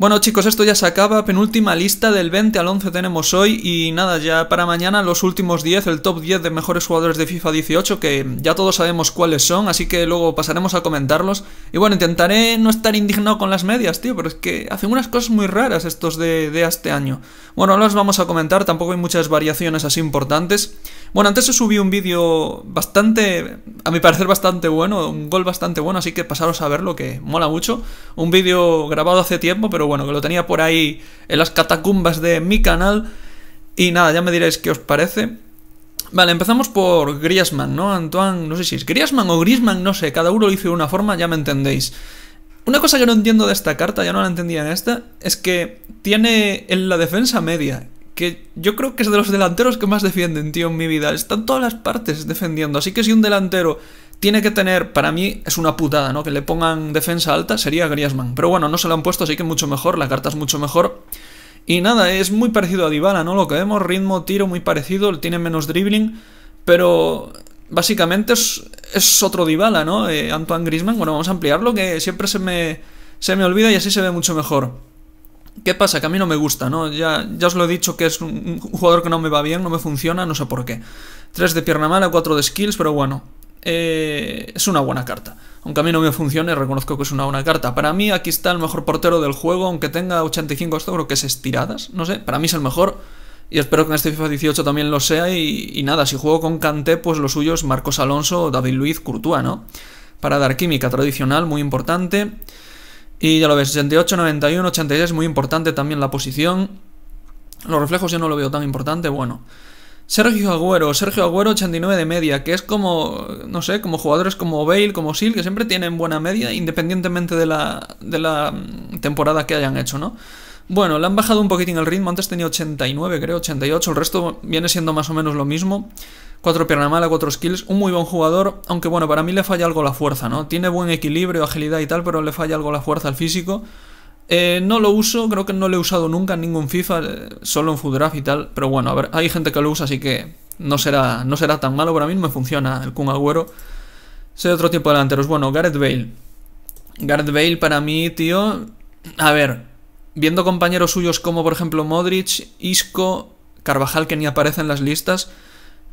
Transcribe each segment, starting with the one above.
Bueno chicos, esto ya se acaba, penúltima lista del 20 al 11 tenemos hoy y nada, ya para mañana los últimos 10, el top 10 de mejores jugadores de FIFA 18 que ya todos sabemos cuáles son, así que luego pasaremos a comentarlos. Y bueno, intentaré no estar indignado con las medias, tío, pero es que hacen unas cosas muy raras estos de, este año. Bueno, ahora los vamos a comentar, tampoco hay muchas variaciones así importantes. Bueno, antes os subí un vídeo bastante, a mi parecer bastante bueno, un gol bastante bueno, así que pasaros a verlo que mola mucho. Un vídeo grabado hace tiempo, pero bueno, que lo tenía por ahí en las catacumbas de mi canal. Y nada, ya me diréis qué os parece. Vale, empezamos por Griezmann, ¿no? Antoine, no sé si es Griezmann o Griezmann, no sé, cada uno lo hizo de una forma, ya me entendéis. Una cosa que no entiendo de esta carta, ya no la entendía en esta, es que tiene en la defensa media, que yo creo que es de los delanteros que más defienden, tío, en mi vida. Están todas las partes defendiendo, así que si un delantero tiene que tener, para mí es una putada, ¿no? Que le pongan defensa alta sería Griezmann. Pero bueno, no se lo han puesto, así que mucho mejor, la carta es mucho mejor. Y nada, es muy parecido a Dybala, ¿no? Lo que vemos, ritmo, tiro, muy parecido, tiene menos dribbling, pero básicamente es, otro Dybala, ¿no? Eh, Antoine Griezmann, bueno, vamos a ampliarlo, que siempre se me, se me olvida y así se ve mucho mejor. ¿Qué pasa? Que a mí no me gusta, ¿no? Ya, ya os lo he dicho que es un jugador que no me va bien, no me funciona, no sé por qué. 3 de pierna mala, 4 de skills, pero bueno, eh, es una buena carta. Aunque a mí no me funcione, reconozco que es una buena carta. Para mí aquí está el mejor portero del juego, aunque tenga 85 esto, creo que es estiradas, no sé, para mí es el mejor. Y espero que en este FIFA 18 también lo sea. Y, nada, si juego con Kanté, pues los suyos Marcos Alonso, David Luiz, Courtois, ¿no? Para dar química tradicional, muy importante. Y ya lo ves, 88, 91, 86, muy importante también la posición. Los reflejos yo no lo veo tan importante, bueno. Sergio Agüero, Sergio Agüero 89 de media, que es como, no sé, como jugadores como Bale, como Sil, que siempre tienen buena media independientemente de la, de la mm, temporada que hayan hecho, ¿no? Bueno, le han bajado un poquitín el ritmo, antes tenía 89, creo, 88, el resto viene siendo más o menos lo mismo. Cuatro pierna mala, cuatro skills, un muy buen jugador, aunque bueno, para mí le falla algo la fuerza, ¿no? Tiene buen equilibrio, agilidad y tal, pero le falla algo la fuerza al físico. Eh, no lo uso, creo que no lo he usado nunca en ningún FIFA, eh, solo en Draft y tal. Pero bueno, a ver, hay gente que lo usa, así que no será, no será tan malo. Para mí me funciona el Kun Agüero. Sé otro tipo de delanteros. Bueno, Gareth Bale. Gareth Bale para mí, tío. A ver, viendo compañeros suyos como por ejemplo Modric, Isco, Carvajal que ni aparece en las listas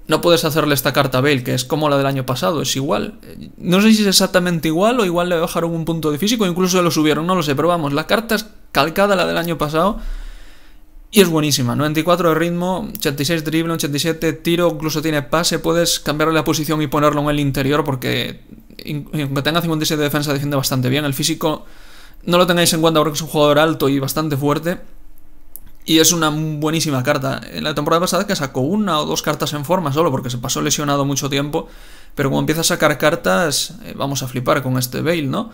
no puedes hacerle esta carta a Bale, que es como la del año pasado, es igual. Eh, no sé si es exactamente igual o igual le bajaron un punto de físico, incluso lo subieron, no lo sé, pero vamos, la carta es calcada la del año pasado y es buenísima. 94 de ritmo, 86 drible, 87 tiro, incluso tiene pase, puedes cambiarle la posición y ponerlo en el interior porque aunque tenga 57 de defensa defiende bastante bien, el físico no lo tengáis en cuenta porque es un jugador alto y bastante fuerte y es una buenísima carta. En la temporada pasada que sacó una o dos cartas en forma solo porque se pasó lesionado mucho tiempo. Pero como empieza a sacar cartas, eh, vamos a flipar con este bail ¿no?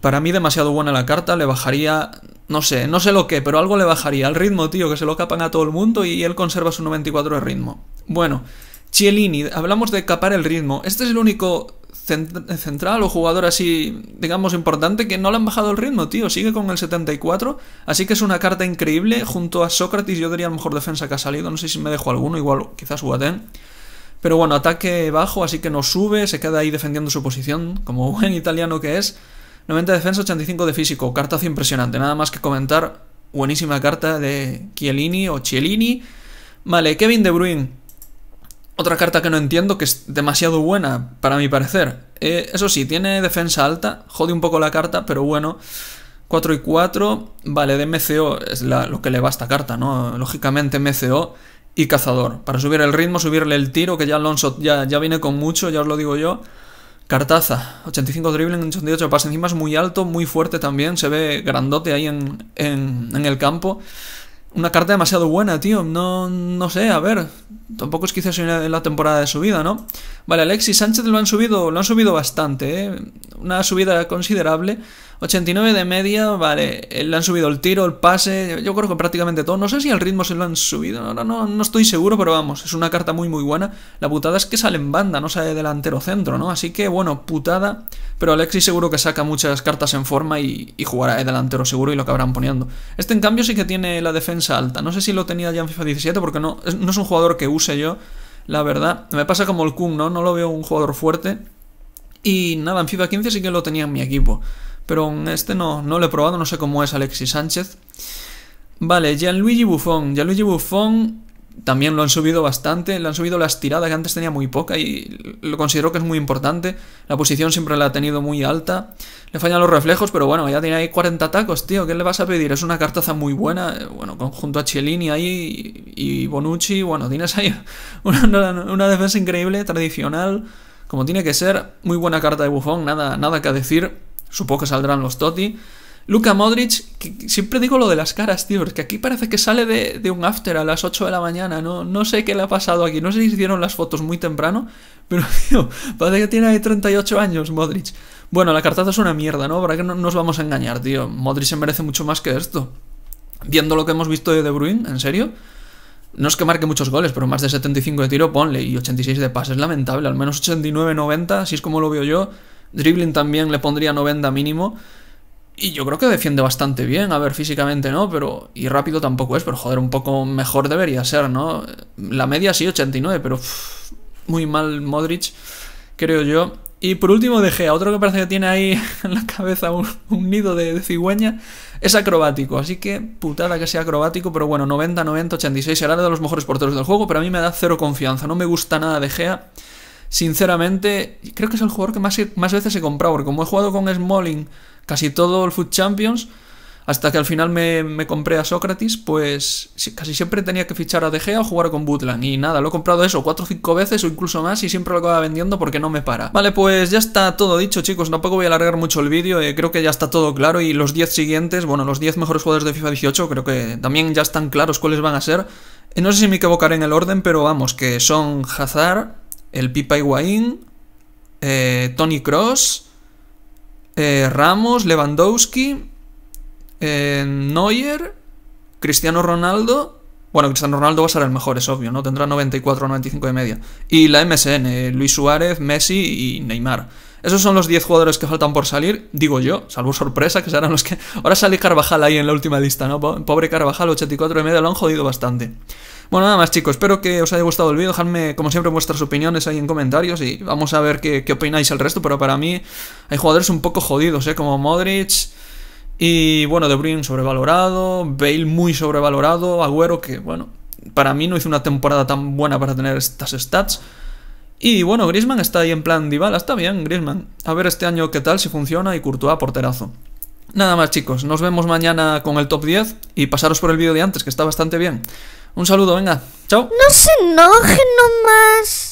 Para mí demasiado buena la carta, le bajaría, no sé, no sé lo que, pero algo le bajaría al ritmo, tío, que se lo capan a todo el mundo y él conserva su 94 de ritmo. Bueno, Chiellini, hablamos de capar el ritmo. Este es el único central o jugador así, digamos, importante, que no le han bajado el ritmo, tío. Sigue con el 74. Así que es una carta increíble. Junto a Sócrates, yo diría mejor defensa que ha salido. No sé si me dejo alguno, igual quizás Guatén. Pero bueno, ataque bajo, así que no sube, se queda ahí defendiendo su posición, como buen italiano que es. 90 de defensa, 85 de físico. Cartazo impresionante, nada más que comentar. Buenísima carta de Chiellini o Chiellini. Vale, Kevin De Bruin otra carta que no entiendo, que es demasiado buena para mi parecer. Eh, eso sí, tiene defensa alta, jode un poco la carta, pero bueno. 4 y 4, vale, de MCO es lo que le va a esta carta, ¿no? Lógicamente MCO y cazador. Para subir el ritmo, subirle el tiro, que ya Alonso ya, ya viene con mucho, ya os lo digo yo. Cartaza, 85 dribbling, 88 pase. Encima es muy alto, muy fuerte también. Se ve grandote ahí en, en el campo una carta demasiado buena, tío. No, no sé, a ver. Tampoco es quizás en la temporada de subida, ¿no? Vale, Alexis Sánchez lo han subido, lo han subido bastante, ¿eh? Una subida considerable. 89 de media, vale. Eh, le han subido el tiro, el pase, yo creo que prácticamente todo. No sé si el ritmo se lo han subido, no, no, no estoy seguro, pero vamos, es una carta muy, muy buena. La putada es que sale en banda, no sale delantero centro, ¿no? Así que, bueno, putada. Pero Alexis seguro que saca muchas cartas en forma y, jugará de delantero seguro y lo acabarán poniendo. Este, en cambio, sí que tiene la defensa alta. No sé si lo tenía ya en FIFA 17 porque no, es un jugador que use yo, la verdad. Me pasa como el Kun, ¿no? No lo veo un jugador fuerte. Y nada, en FIFA 15 sí que lo tenía en mi equipo pero este no, no lo he probado, no sé cómo es Alexis Sánchez. Vale, Gianluigi Buffon. Gianluigi Buffon también lo han subido bastante, le han subido la estirada que antes tenía muy poca y lo considero que es muy importante. La posición siempre la ha tenido muy alta. Le fallan los reflejos, pero bueno, ya tiene ahí 40 tacos, tío. ¿Qué le vas a pedir? Es una cartaza muy buena. Bueno, junto a Chiellini ahí y Bonucci, bueno, tienes ahí una, defensa increíble, tradicional, como tiene que ser. Muy buena carta de Buffon. nada, nada que decir. Supongo que saldrán los Totti. Luca Modric, siempre digo lo de las caras, tío, porque aquí parece que sale de, un after a las 8 de la mañana, no, no sé qué le ha pasado aquí, no sé si hicieron las fotos muy temprano, pero tío, parece que tiene ahí 38 años Modric. Bueno, la cartaza es una mierda, ¿no? ¿Para qué no nos vamos a engañar, tío? Modric se merece mucho más que esto. Viendo lo que hemos visto de De Bruyne, ¿en serio? No es que marque muchos goles, pero más de 75 de tiro, ponle, y 86 de es lamentable, al menos 89-90, así es como lo veo yo. Dribbling también le pondría 90 mínimo. Y yo creo que defiende bastante bien, a ver, físicamente no, pero. Y rápido tampoco es, pero joder, un poco mejor debería ser, ¿no? La media sí, 89, pero. muy mal Modric, creo yo. Y por último, De Gea, otro que parece que tiene ahí en la cabeza un, nido de, cigüeña, es acrobático. Así que putada que sea acrobático, pero bueno, 90, 90, 86 será de los mejores porteros del juego, pero a mí me da cero confianza. No me gusta nada De Gea sinceramente, creo que es el jugador que más, más veces he comprado, porque como he jugado con Smalling casi todo el Foot Champions, hasta que al final me, compré a Sócrates, pues casi siempre tenía que fichar a De Gea o jugar con Butland. Y nada, lo he comprado eso 4 o 5 veces o incluso más y siempre lo acaba vendiendo porque no me para. Vale, pues ya está todo dicho, chicos. Tampoco voy a alargar mucho el vídeo. Eh, creo que ya está todo claro. Y los 10 siguientes, bueno, los 10 mejores jugadores de FIFA 18, creo que también ya están claros cuáles van a ser. Eh, no sé si me equivocaré en el orden, pero vamos, que son Hazard, el Pipa Higuaín, eh, Tony Cross, eh, Ramos, Lewandowski, eh, Neuer, Cristiano Ronaldo. Bueno, Cristiano Ronaldo va a ser el mejor, es obvio, ¿no? Tendrá 94 o 95 de media. Y la MSN, Luis Suárez, Messi y Neymar. Esos son los 10 jugadores que faltan por salir, digo yo, salvo sorpresa, que serán los que... Ahora sale Carvajal ahí en la última lista, ¿no? Pobre Carvajal, 84 de media, lo han jodido bastante. Bueno, nada más chicos, espero que os haya gustado el vídeo, dejadme como siempre vuestras opiniones ahí en comentarios y vamos a ver qué, opináis al resto, pero para mí hay jugadores un poco jodidos, ¿eh? como Modric... Y bueno, De Bruyne sobrevalorado, Bale muy sobrevalorado, Agüero que, bueno, para mí no hizo una temporada tan buena para tener estas stats. Y bueno, Griezmann está ahí en plan Dybala, está bien Griezmann. A ver este año qué tal, si funciona y Courtois porterazo. Nada más chicos, nos vemos mañana con el top 10 y pasaros por el vídeo de antes que está bastante bien. Un saludo, venga. Chao. No se enoje nomás.